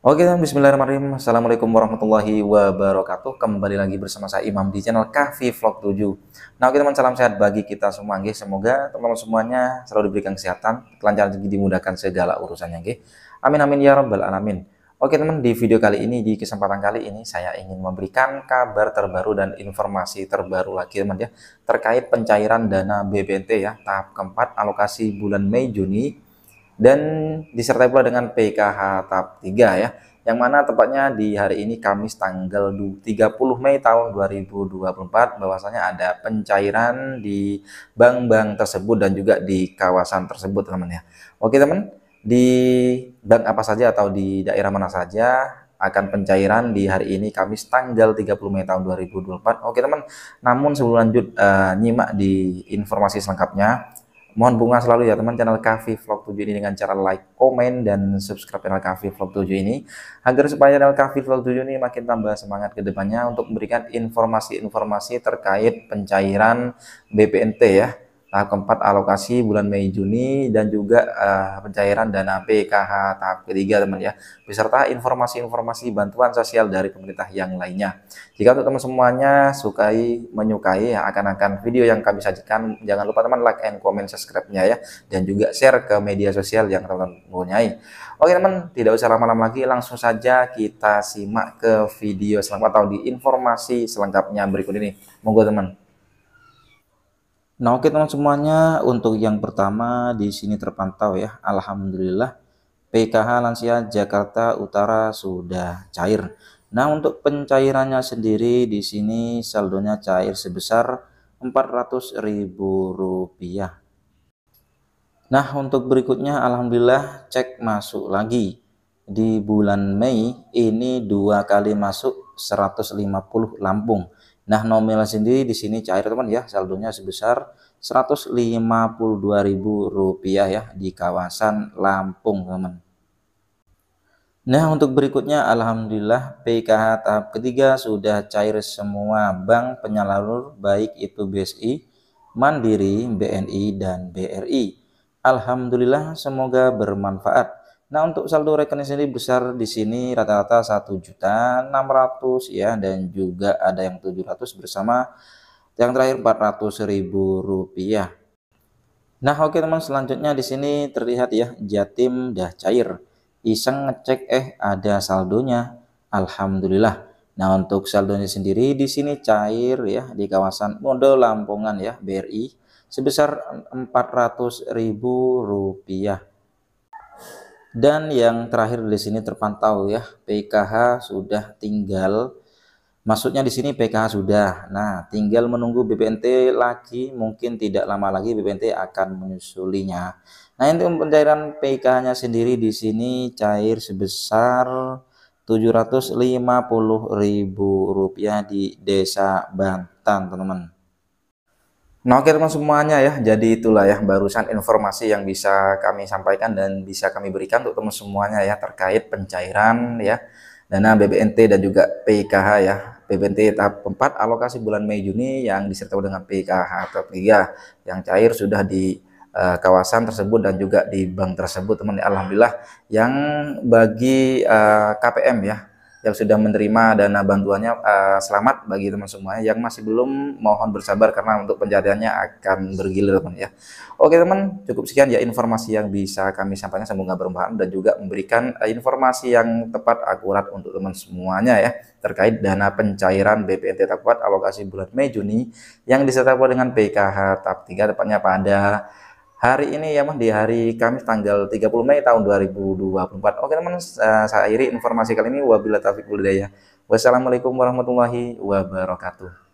Oke, bismillahirrahmanirrahim. Assalamualaikum warahmatullahi wabarakatuh. Kembali lagi bersama saya Imam di channel Kafi Vlog 7. Nah, oke teman, salam sehat bagi kita semua. Nge. Semoga teman-teman semuanya selalu diberikan kesehatan, kelancaran rezeki dimudahkan segala urusannya. Nge. Amin amin ya rabbal alamin. Oke teman, di video kali ini, di kesempatan kali ini saya ingin memberikan kabar terbaru dan informasi terbaru lagi teman ya terkait pencairan dana BPNT ya tahap keempat alokasi bulan Mei Juni dan disertai pula dengan PKH tahap 3 ya yang mana tepatnya di hari ini Kamis tanggal 30 Mei tahun 2024 bahwasanya ada pencairan di bank-bank tersebut dan juga di kawasan tersebut teman ya. Oke teman, di bank apa saja atau di daerah mana saja akan pencairan di hari ini Kamis tanggal 30 Mei tahun 2024. Oke teman, namun sebelum lanjut uh, nyimak di informasi selengkapnya Mohon bunga selalu ya teman channel Kavi Vlog 7 ini dengan cara like, komen, dan subscribe channel Kavi Vlog 7 ini agar supaya channel Kavi Vlog 7 ini makin tambah semangat ke depannya untuk memberikan informasi-informasi terkait pencairan BPNT ya tahap keempat alokasi bulan Mei Juni dan juga uh, pencairan dana PKH tahap ketiga teman ya beserta informasi-informasi bantuan sosial dari pemerintah yang lainnya jika untuk teman semuanya sukai menyukai ya, akan-akan video yang kami sajikan jangan lupa teman like and comment subscribe-nya ya dan juga share ke media sosial yang teman-teman mempunyai oke teman tidak usah lama-lama lagi langsung saja kita simak ke video selamat tahun di informasi selengkapnya berikut ini monggo teman Nah, oke teman semuanya, untuk yang pertama di sini terpantau ya. Alhamdulillah PKH lansia Jakarta Utara sudah cair. Nah, untuk pencairannya sendiri di sini saldonya cair sebesar rp rupiah. Nah, untuk berikutnya alhamdulillah cek masuk lagi. Di bulan Mei ini dua kali masuk 150 Lampung. Nah, nominal sendiri di sini cair teman ya, saldonya sebesar Rp152.000 ya di kawasan Lampung, teman. Nah, untuk berikutnya alhamdulillah PKH tahap ketiga sudah cair semua bank penyalur baik itu BSI, Mandiri, BNI dan BRI. Alhamdulillah semoga bermanfaat. Nah, untuk saldo rekening sendiri besar di sini rata-rata 1 juta 600 ya dan juga ada yang 700 bersama yang terakhir 400 ribu rupiah. Nah, oke teman, selanjutnya di sini terlihat ya Jatim dah cair. Iseng ngecek eh ada saldonya. Alhamdulillah. Nah, untuk saldonya sendiri di sini cair ya di kawasan Mondo Lampungan ya BRI sebesar 400 ribu rupiah. Dan yang terakhir di sini terpantau ya, PKH sudah tinggal Maksudnya di sini PKH sudah. Nah, tinggal menunggu BPNT lagi, mungkin tidak lama lagi BPNT akan menyusulinya. Nah, untuk pencairan PKH-nya sendiri di sini cair sebesar Rp750.000 di Desa Bantan, teman-teman. Nah oke teman semuanya ya, jadi itulah ya barusan informasi yang bisa kami sampaikan dan bisa kami berikan untuk teman semuanya ya terkait pencairan ya dana BBNT dan juga PKH ya. BBNT tahap 4 alokasi bulan Mei Juni yang disertai dengan PKH atau 3 ya, yang cair sudah di uh, kawasan tersebut dan juga di bank tersebut teman alhamdulillah yang bagi uh, eh, KPM ya yang sudah menerima dana bantuannya uh, selamat bagi teman semuanya yang masih belum mohon bersabar karena untuk pencariannya akan bergilir teman ya oke teman cukup sekian ya informasi yang bisa kami sampaikan semoga bermanfaat dan juga memberikan eh, informasi yang tepat akurat untuk teman semuanya ya terkait dana pencairan BPNT tahap kuat alokasi bulan Mei Juni yang disertai dengan PKH tahap 3 tepatnya pada hari ini ya Mas di hari Kamis tanggal 30 Mei tahun 2024. Oke teman, eh, saya akhiri informasi kali ini wabillahi taufiq Wassalamualaikum warahmatullahi wabarakatuh.